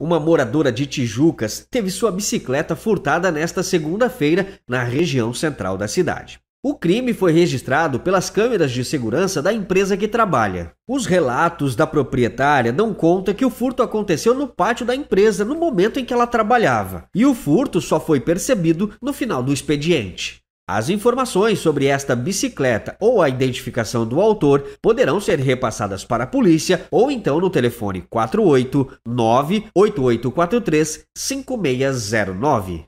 Uma moradora de Tijucas teve sua bicicleta furtada nesta segunda-feira na região central da cidade. O crime foi registrado pelas câmeras de segurança da empresa que trabalha. Os relatos da proprietária dão conta que o furto aconteceu no pátio da empresa no momento em que ela trabalhava, e o furto só foi percebido no final do expediente. As informações sobre esta bicicleta ou a identificação do autor poderão ser repassadas para a polícia ou então no telefone 489 8843 5609.